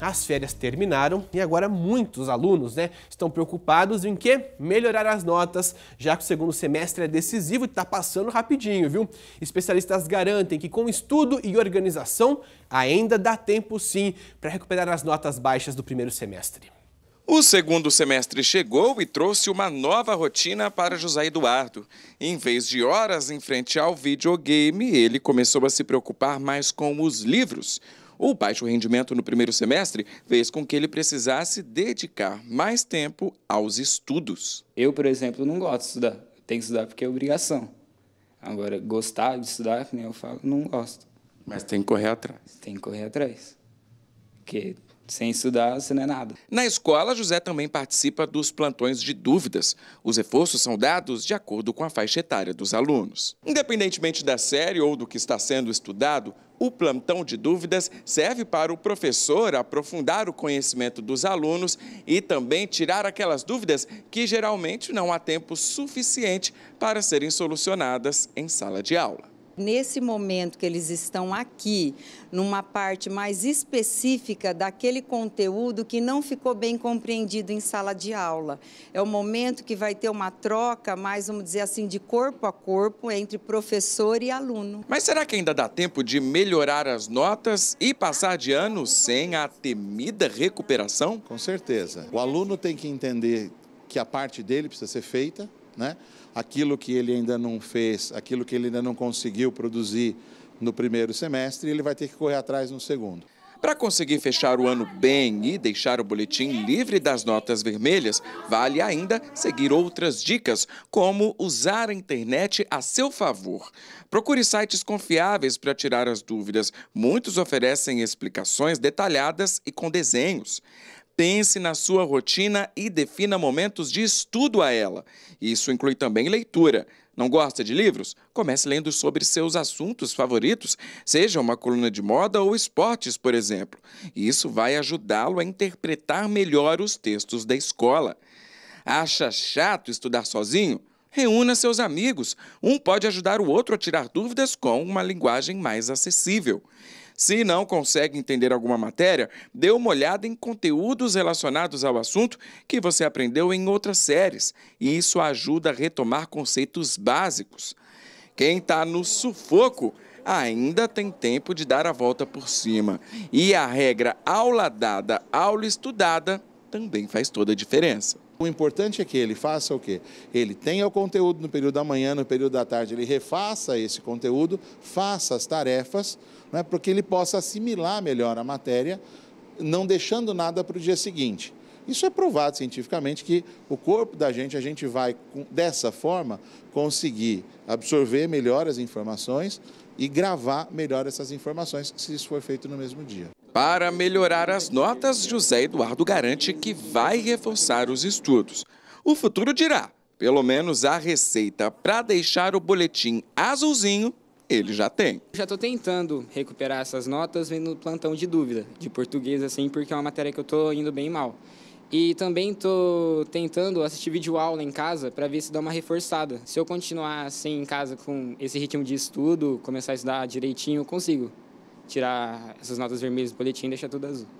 As férias terminaram e agora muitos alunos né, estão preocupados em que? Melhorar as notas, já que o segundo semestre é decisivo e está passando rapidinho, viu? Especialistas garantem que com estudo e organização ainda dá tempo sim para recuperar as notas baixas do primeiro semestre. O segundo semestre chegou e trouxe uma nova rotina para José Eduardo. Em vez de horas em frente ao videogame, ele começou a se preocupar mais com os livros. O baixo rendimento no primeiro semestre fez com que ele precisasse dedicar mais tempo aos estudos. Eu, por exemplo, não gosto de estudar. Tenho que estudar porque é obrigação. Agora, gostar de estudar, nem eu falo, não gosto. Mas tem que correr atrás. Tem que correr atrás porque sem estudar, você não é nada. Na escola, José também participa dos plantões de dúvidas. Os reforços são dados de acordo com a faixa etária dos alunos. Independentemente da série ou do que está sendo estudado, o plantão de dúvidas serve para o professor aprofundar o conhecimento dos alunos e também tirar aquelas dúvidas que geralmente não há tempo suficiente para serem solucionadas em sala de aula. Nesse momento que eles estão aqui, numa parte mais específica daquele conteúdo que não ficou bem compreendido em sala de aula. É o momento que vai ter uma troca, mais vamos dizer assim, de corpo a corpo entre professor e aluno. Mas será que ainda dá tempo de melhorar as notas e passar de ano sem a temida recuperação? Com certeza. O aluno tem que entender que a parte dele precisa ser feita né? aquilo que ele ainda não fez, aquilo que ele ainda não conseguiu produzir no primeiro semestre, ele vai ter que correr atrás no segundo. Para conseguir fechar o ano bem e deixar o boletim livre das notas vermelhas, vale ainda seguir outras dicas, como usar a internet a seu favor. Procure sites confiáveis para tirar as dúvidas. Muitos oferecem explicações detalhadas e com desenhos. Pense na sua rotina e defina momentos de estudo a ela. Isso inclui também leitura. Não gosta de livros? Comece lendo sobre seus assuntos favoritos, seja uma coluna de moda ou esportes, por exemplo. Isso vai ajudá-lo a interpretar melhor os textos da escola. Acha chato estudar sozinho? Reúna seus amigos. Um pode ajudar o outro a tirar dúvidas com uma linguagem mais acessível. Se não consegue entender alguma matéria, dê uma olhada em conteúdos relacionados ao assunto que você aprendeu em outras séries, e isso ajuda a retomar conceitos básicos. Quem está no sufoco ainda tem tempo de dar a volta por cima. E a regra aula dada, aula estudada também faz toda a diferença. O importante é que ele faça o quê? Ele tenha o conteúdo no período da manhã, no período da tarde, ele refaça esse conteúdo, faça as tarefas né, para que ele possa assimilar melhor a matéria, não deixando nada para o dia seguinte. Isso é provado cientificamente que o corpo da gente, a gente vai, dessa forma, conseguir absorver melhor as informações e gravar melhor essas informações, se isso for feito no mesmo dia. Para melhorar as notas, José Eduardo garante que vai reforçar os estudos. O futuro dirá, pelo menos a receita para deixar o boletim azulzinho ele já tem. Já estou tentando recuperar essas notas vendo o plantão de dúvida de português, assim, porque é uma matéria que eu estou indo bem mal. E também estou tentando assistir vídeo aula em casa para ver se dá uma reforçada. Se eu continuar assim em casa com esse ritmo de estudo, começar a estudar direitinho, eu consigo tirar essas notas vermelhas do boletim e deixar tudo azul.